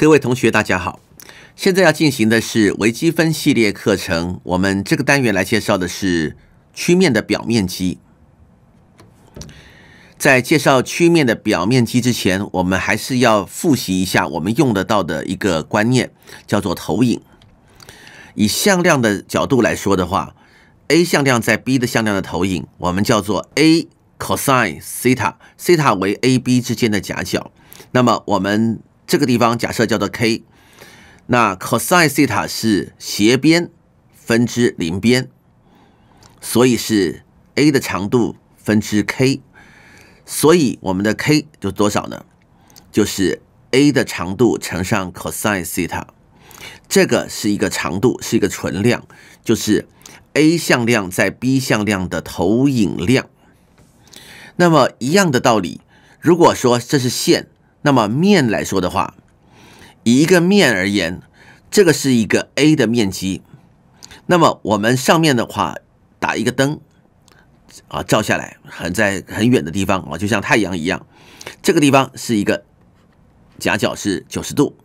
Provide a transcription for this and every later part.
各位同学，大家好。现在要进行的是微积分系列课程。我们这个单元来介绍的是曲面的表面积。在介绍曲面的表面积之前，我们还是要复习一下我们用得到的一个观念，叫做投影。以向量的角度来说的话，a 向量在 b 的向量的投影，我们叫做 a cosine theta，theta 为 a、b 之间的夹角。那么我们这个地方假设叫做 k，那 cosine 西塔是斜边分之邻边，所以是 a 的长度分之 k，所以我们的 k 就多少呢？就是 a 的长度乘上 cosine 西塔，这个是一个长度，是一个存量，就是 a 向量在 b 向量的投影量。那么一样的道理，如果说这是线。那么面来说的话，以一个面而言，这个是一个 A 的面积。那么我们上面的话打一个灯啊照下来，很在很远的地方啊，就像太阳一样。这个地方是一个夹角是九十度。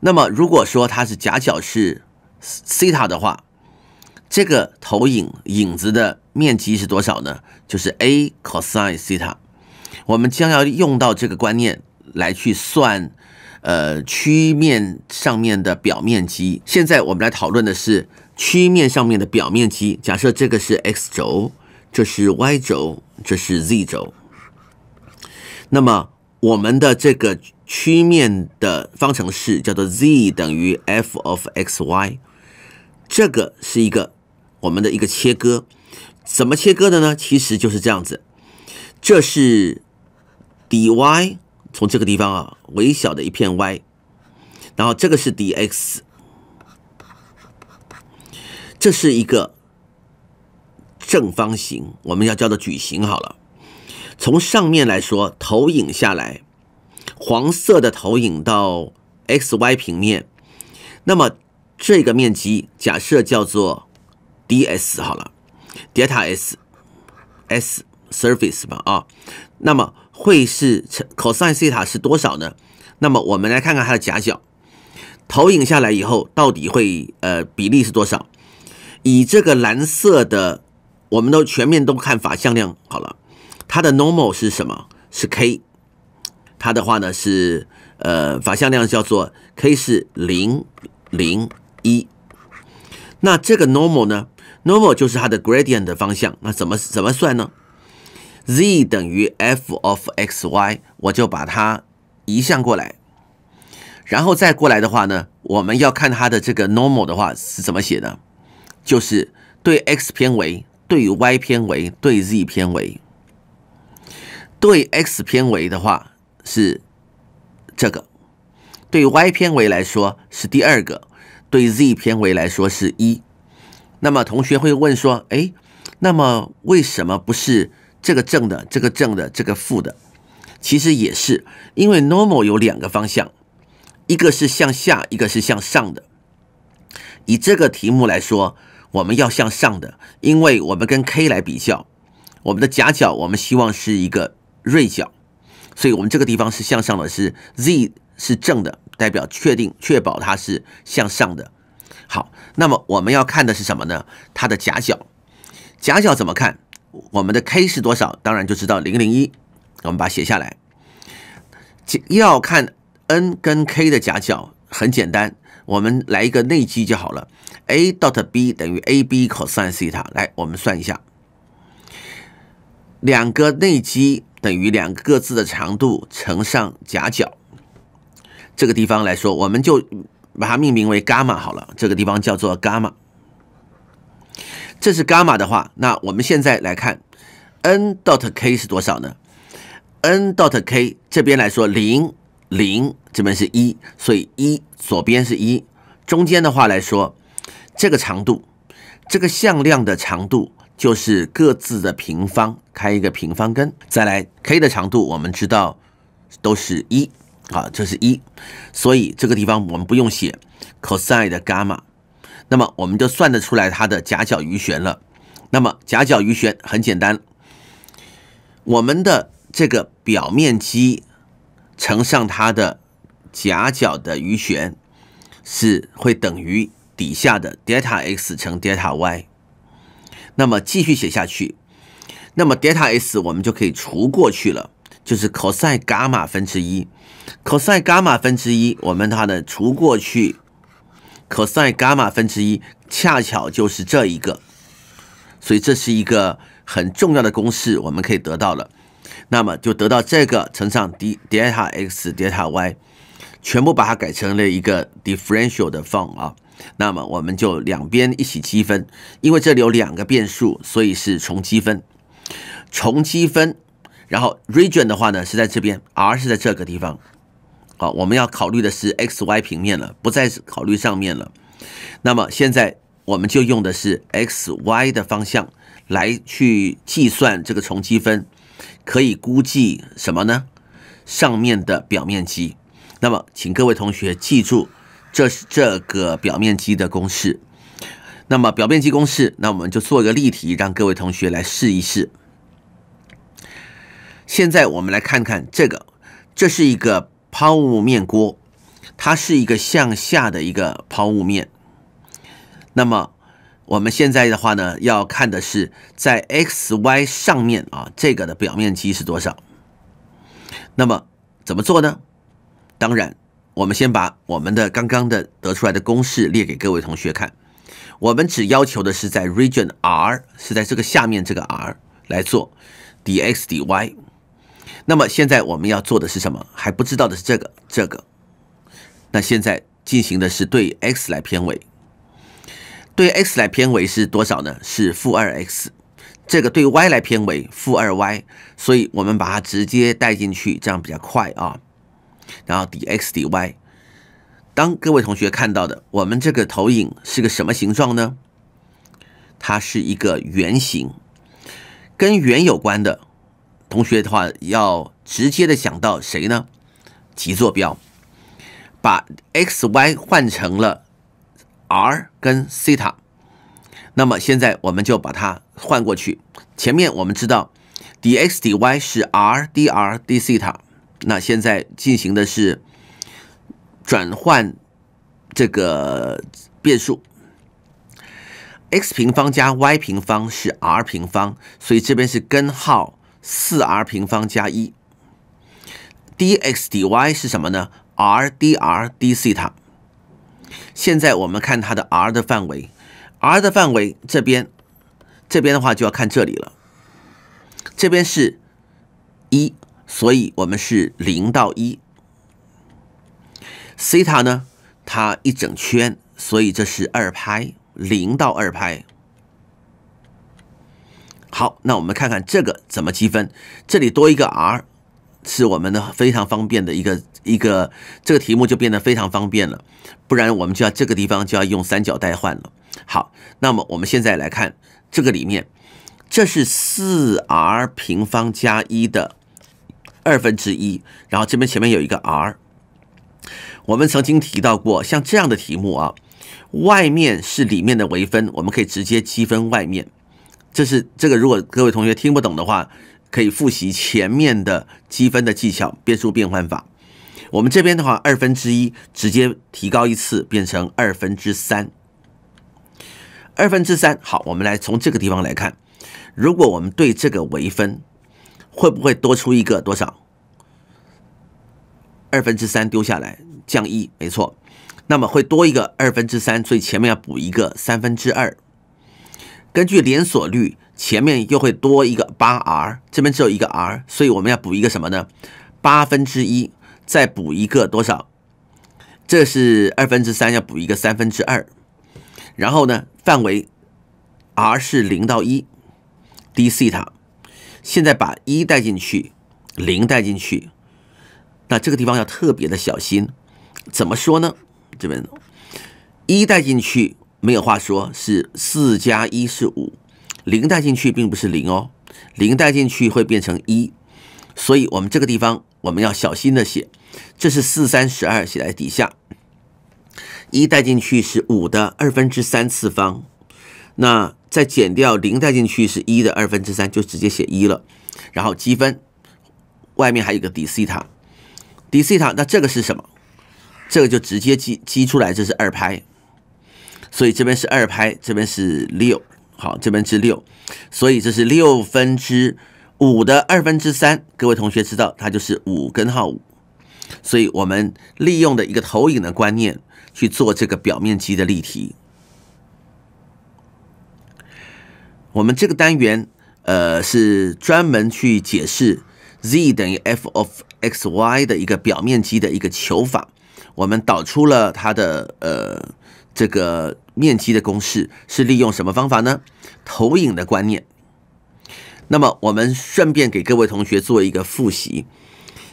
那么如果说它是夹角是西塔的话，这个投影影子的面积是多少呢？就是 A cosine 西塔。我们将要用到这个观念。来去算，呃，曲面上面的表面积。现在我们来讨论的是曲面上面的表面积。假设这个是 x 轴，这是 y 轴，这是 z 轴。那么我们的这个曲面的方程式叫做 z 等于 f of x y。这个是一个我们的一个切割，怎么切割的呢？其实就是这样子，这是 dy。从这个地方啊，微小的一片 y，然后这个是 dx，这是一个正方形，我们要叫做矩形好了。从上面来说，投影下来，黄色的投影到 xy 平面，那么这个面积假设叫做 ds 好了，delta s，s surface 吧啊，那么。会是 cosine e t a 是多少呢？那么我们来看看它的夹角，投影下来以后到底会呃比例是多少？以这个蓝色的，我们都全面都看法向量好了，它的 normal 是什么？是 k。它的话呢是呃法向量叫做 k 是零零一。那这个 normal 呢？normal 就是它的 gradient 的方向，那怎么怎么算呢？z 等于 f of x y，我就把它移项过来，然后再过来的话呢，我们要看它的这个 normal 的话是怎么写的，就是对 x 偏为，对 y 偏为，对 z 偏为。对 x 偏为的话是这个，对 y 偏为来说是第二个，对 z 偏为来说是一。那么同学会问说，哎，那么为什么不是？这个正的，这个正的，这个负的，其实也是因为 normal 有两个方向，一个是向下，一个是向上的。以这个题目来说，我们要向上的，因为我们跟 k 来比较，我们的夹角我们希望是一个锐角，所以我们这个地方是向上的，是 z 是正的，代表确定确保它是向上的。好，那么我们要看的是什么呢？它的夹角，夹角怎么看？我们的 k 是多少？当然就知道零零一，我们把它写下来。要看 n 跟 k 的夹角，很简单，我们来一个内积就好了。a dot b 等于 a b cosine 西塔。来，我们算一下，两个内积等于两个各自的长度乘上夹角。这个地方来说，我们就把它命名为伽马好了，这个地方叫做伽马。这是伽马的话，那我们现在来看 n dot k 是多少呢？n dot k 这边来说，零零这边是一，所以一左边是一，中间的话来说，这个长度，这个向量的长度就是各自的平方开一个平方根，再来 k 的长度，我们知道都是一。啊，这是一，所以这个地方我们不用写 cosine 的伽马。那么我们就算得出来它的夹角余弦了。那么夹角余弦很简单，我们的这个表面积乘上它的夹角的余弦是会等于底下的 delta x 乘 delta y。那么继续写下去，那么 delta s 我们就可以除过去了，就是 cos gamma 分之一，cos gamma 分之一，我们它的除过去。cosine g a m a 分之一恰巧就是这一个，所以这是一个很重要的公式，我们可以得到了。那么就得到这个乘上 d delta x delta y，全部把它改成了一个 differential 的 form 啊。那么我们就两边一起积分，因为这里有两个变数，所以是重积分。重积分，然后 region 的话呢是在这边，r 是在这个地方。好，我们要考虑的是 x y 平面了，不再是考虑上面了。那么现在我们就用的是 x y 的方向来去计算这个重积分，可以估计什么呢？上面的表面积。那么请各位同学记住，这是这个表面积的公式。那么表面积公式，那我们就做一个例题，让各位同学来试一试。现在我们来看看这个，这是一个。抛物面锅，它是一个向下的一个抛物面。那么我们现在的话呢，要看的是在 x y 上面啊，这个的表面积是多少。那么怎么做呢？当然，我们先把我们的刚刚的得出来的公式列给各位同学看。我们只要求的是在 region R 是在这个下面这个 R 来做 dxdy。那么现在我们要做的是什么？还不知道的是这个，这个。那现在进行的是对 x 来偏位，对 x 来偏位是多少呢？是负二 x。这个对 y 来偏微负二 y。所以，我们把它直接带进去，这样比较快啊。然后 dxdy。当各位同学看到的，我们这个投影是个什么形状呢？它是一个圆形，跟圆有关的。同学的话要直接的想到谁呢？极坐标，把 x、y 换成了 r 跟西塔，那么现在我们就把它换过去。前面我们知道 dx、dy 是 rdr、d 西塔，那现在进行的是转换这个变数，x 平方加 y 平方是 r 平方，所以这边是根号。四 r 平方加一，dx dy 是什么呢？r dr d 西塔。现在我们看它的 r 的范围，r 的范围这边，这边的话就要看这里了。这边是一，所以我们是零到一。西塔呢，它一整圈，所以这是二拍，零到二拍。好，那我们看看这个怎么积分。这里多一个 r，是我们的非常方便的一个一个，这个题目就变得非常方便了。不然我们就要这个地方就要用三角代换了。好，那么我们现在来看这个里面，这是四 r 平方加一的二分之一，然后这边前面有一个 r。我们曾经提到过，像这样的题目啊，外面是里面的微分，我们可以直接积分外面。这是这个，如果各位同学听不懂的话，可以复习前面的积分的技巧，变数变换法。我们这边的话，二分之一直接提高一次，变成二分之三。二分之三，好，我们来从这个地方来看，如果我们对这个微分，会不会多出一个多少？二分之三丢下来，降一，没错。那么会多一个二分之三，所以前面要补一个三分之二。根据连锁率，前面又会多一个八 r，这边只有一个 r，所以我们要补一个什么呢？八分之一，再补一个多少？这是二分之三，要补一个三分之二。然后呢，范围 r 是零到一，d 西塔。现在把一带进去，零带进去，那这个地方要特别的小心。怎么说呢？这边一带进去。没有话说，是四加一是五，零带进去并不是零哦，零带进去会变成一，所以我们这个地方我们要小心的写，这是四三十二写在底下，一带进去是五的二分之三次方，那再减掉零带进去是一的二分之三，就直接写一了，然后积分外面还有一个 d 西塔，d 西塔，那这个是什么？这个就直接积积出来，这是二拍。所以这边是二拍，这边是六，好，这边是六，所以这是六分之五的二分之三。各位同学知道，它就是五根号五。所以我们利用的一个投影的观念去做这个表面积的例题。我们这个单元，呃，是专门去解释 z 等于 f of x y 的一个表面积的一个求法。我们导出了它的呃这个。面积的公式是利用什么方法呢？投影的观念。那么我们顺便给各位同学做一个复习：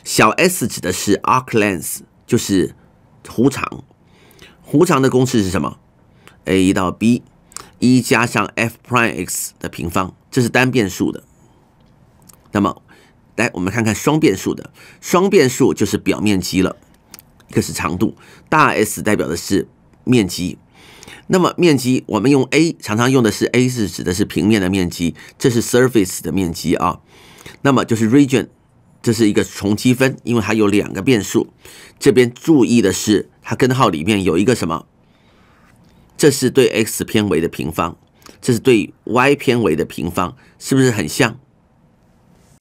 小 s 指的是 arc length，就是弧长。弧长的公式是什么？a 到 b，一加上 f prime x 的平方，这是单变数的。那么来，我们看看双变数的。双变数就是表面积了，一个是长度，大 S 代表的是面积。那么面积，我们用 A，常常用的是 A 是指的是平面的面积，这是 surface 的面积啊。那么就是 region，这是一个重积分，因为它有两个变数。这边注意的是，它根号里面有一个什么？这是对 x 偏围的平方，这是对 y 偏围的平方，是不是很像？